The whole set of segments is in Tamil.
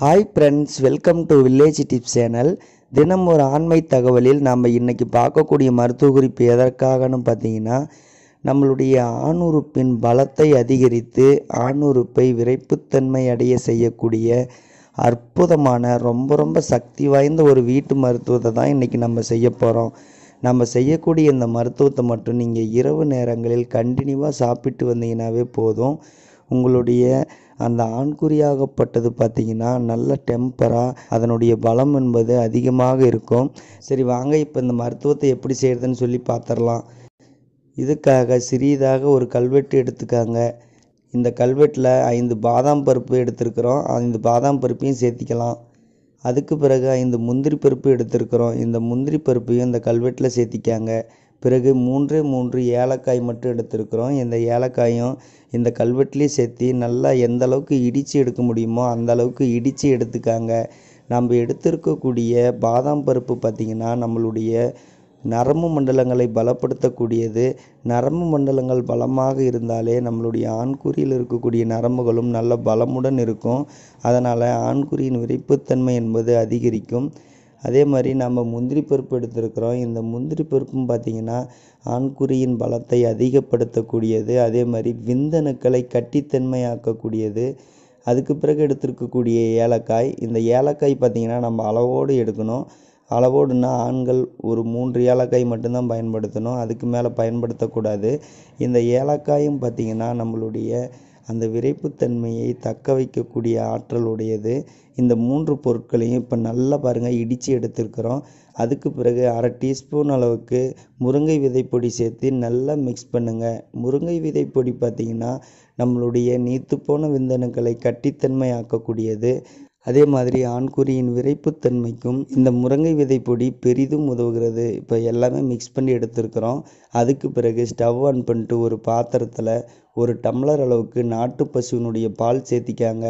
hi friends welcome to village tips channel தினம் ஒரு ஆண்மை தகவலில் நம்ம இன்றைக்கி பார்க்கக்கூடிய மருத்துவ குறிப்பு எதற்காகனு பார்த்தீங்கன்னா நம்மளுடைய ஆணுறுப்பின் பலத்தை அதிகரித்து ஆணுறுப்பை விரைப்புத்தன்மை அடைய செய்யக்கூடிய அற்புதமான ரொம்ப ரொம்ப சக்தி வாய்ந்த ஒரு வீட்டு மருத்துவத்தை தான் இன்றைக்கி நம்ம செய்ய போகிறோம் நம்ம செய்யக்கூடிய இந்த மருத்துவத்தை மட்டும் நீங்கள் இரவு நேரங்களில் கண்டினியூவாக சாப்பிட்டு வந்தீங்கன்னாவே போதும் உங்களுடைய அந்த ஆண்குறியாகப்பட்டது பார்த்தீங்கன்னா நல்ல டெம்பராக அதனுடைய பலம் என்பது அதிகமாக இருக்கும் சரி வாங்க இப்போ இந்த மருத்துவத்தை எப்படி செய்கிறதுன்னு சொல்லி பார்த்துடலாம் இதுக்காக சிறியதாக ஒரு கல்வெட்டு எடுத்துக்காங்க இந்த கல்வெட்டில் ஐந்து பாதாம் பருப்பு எடுத்திருக்கிறோம் ஐந்து பாதாம் பருப்பையும் சேர்த்திக்கலாம் அதுக்கு பிறகு ஐந்து முந்திரி பருப்பு எடுத்திருக்கிறோம் இந்த முந்திரி பருப்பையும் இந்த கல்வெட்டில் சேர்த்திக்காங்க பிறகு மூன்று மூன்று ஏலக்காய் மட்டும் எடுத்திருக்கிறோம் இந்த ஏலக்காயும் இந்த கல்வெட்டிலையும் சேர்த்து நல்லா எந்த அளவுக்கு இடித்து எடுக்க முடியுமோ அந்த அளவுக்கு இடித்து எடுத்துக்காங்க நம்ம எடுத்திருக்கக்கூடிய பாதாம் பருப்பு பார்த்திங்கன்னா நம்மளுடைய நரம்பு மண்டலங்களை பலப்படுத்தக்கூடியது நரம்பு மண்டலங்கள் பலமாக இருந்தாலே நம்மளுடைய ஆண்குறியில் இருக்கக்கூடிய நரம்புகளும் நல்ல பலமுடன் இருக்கும் அதனால் ஆண்குறியின் விரைப்புத்தன்மை என்பது அதிகரிக்கும் அதே மாதிரி நம்ம முந்திரி பருப்பு எடுத்திருக்கிறோம் இந்த முந்திரி பருப்பும் பார்த்திங்கன்னா ஆண்குறியின் பலத்தை அதிகப்படுத்தக்கூடியது அதே மாதிரி விந்தணுக்களை கட்டித்தன்மையாக்கக்கூடியது அதுக்கு பிறகு எடுத்திருக்கக்கூடிய ஏலக்காய் இந்த ஏலக்காய் பார்த்திங்கன்னா நம்ம அளவோடு எடுக்கணும் அளவோடுனா ஆண்கள் ஒரு மூன்று ஏலக்காய் மட்டும்தான் பயன்படுத்தணும் அதுக்கு மேலே பயன்படுத்தக்கூடாது இந்த ஏலக்காயும் பார்த்திங்கன்னா நம்மளுடைய அந்த விரைப்புத்தன்மையை தக்க வைக்கக்கூடிய ஆற்றல் உடையது இந்த மூன்று பொருட்களையும் இப்போ நல்லா பாருங்கள் இடித்து எடுத்துருக்குறோம் அதுக்கு பிறகு அரை டீஸ்பூன் அளவுக்கு முருங்கை விதைப்பொடி சேர்த்து நல்லா மிக்ஸ் பண்ணுங்கள் முருங்கை விதைப்பொடி பார்த்திங்கன்னா நம்மளுடைய நீத்து போன விந்தணுக்களை கட்டித்தன்மை ஆக்கக்கூடியது அதே மாதிரி ஆண்குறியின் விரைப்புத்தன்மைக்கும் இந்த முருங்கை விதை பொடி பெரிதும் உதவுகிறது இப்போ எல்லாமே மிக்ஸ் பண்ணி எடுத்துருக்குறோம் அதுக்கு பிறகு ஸ்டவ் ஆன் பண்ணிட்டு ஒரு பாத்திரத்தில் ஒரு டம்ளர் அளவுக்கு நாட்டு பசுவினுடைய பால் சேர்த்திக்காங்க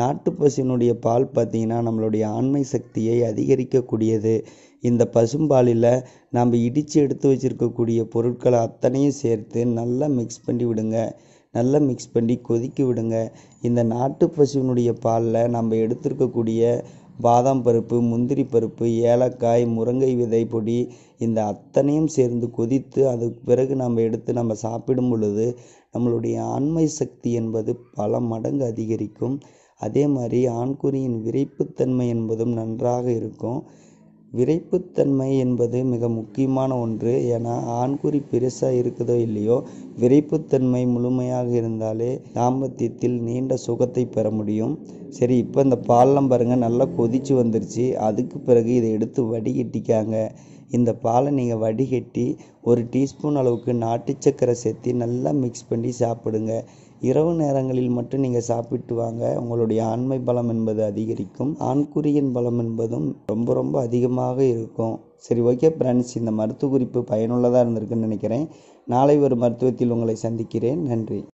நாட்டு பசுவினுடைய பால் பார்த்திங்கன்னா நம்மளுடைய ஆண்மை சக்தியை அதிகரிக்கக்கூடியது இந்த பசும்பாலில் நாம் இடித்து எடுத்து வச்சுருக்கக்கூடிய பொருட்களை அத்தனையும் சேர்த்து நல்லா மிக்ஸ் பண்ணி விடுங்க நல்லா மிக்ஸ் பண்ணி கொதிக்க விடுங்க இந்த நாட்டு பசுவினுடைய பாலில் நம்ம எடுத்துருக்கக்கூடிய பாதாம் பருப்பு முந்திரி பருப்பு ஏலக்காய் முருங்கை விதை பொடி இந்த அத்தனையும் சேர்ந்து கொதித்து அதுக்கு பிறகு நம்ம எடுத்து நம்ம சாப்பிடும் பொழுது நம்மளுடைய ஆண்மை சக்தி என்பது பல மடங்கு அதிகரிக்கும் அதே மாதிரி ஆண்குறியின் விரைப்புத்தன்மை என்பதும் நன்றாக இருக்கும் விரைப்புத்தன்மை என்பது மிக முக்கியமான ஒன்று என ஆண்குறி பெருசாக இருக்குதோ இல்லையோ விரைப்புத்தன்மை முழுமையாக இருந்தாலே தாம்பத்தியத்தில் நீண்ட சுகத்தை பெற முடியும் சரி இப்போ இந்த பாலெலாம் பாருங்கள் நல்லா கொதிச்சு வந்துருச்சு அதுக்கு பிறகு இதை எடுத்து வடிகட்டிக்காங்க இந்த பாலை நீங்கள் வடிகட்டி ஒரு டீஸ்பூன் அளவுக்கு நாட்டு சக்கரை சேர்த்து நல்லா மிக்ஸ் பண்ணி சாப்பிடுங்க இரவு நேரங்களில் மட்டும் நீங்கள் சாப்பிட்டு வாங்க உங்களுடைய ஆண்மை பலம் என்பது அதிகரிக்கும் ஆண்குறியின் பலம் என்பதும் ரொம்ப ரொம்ப அதிகமாக இருக்கும் சரி ஓகே ஃப்ரெண்ட்ஸ் இந்த மருத்துவ குறிப்பு பயனுள்ளதாக இருந்திருக்குன்னு நினைக்கிறேன் நாளை ஒரு மருத்துவத்தில் உங்களை சந்திக்கிறேன் நன்றி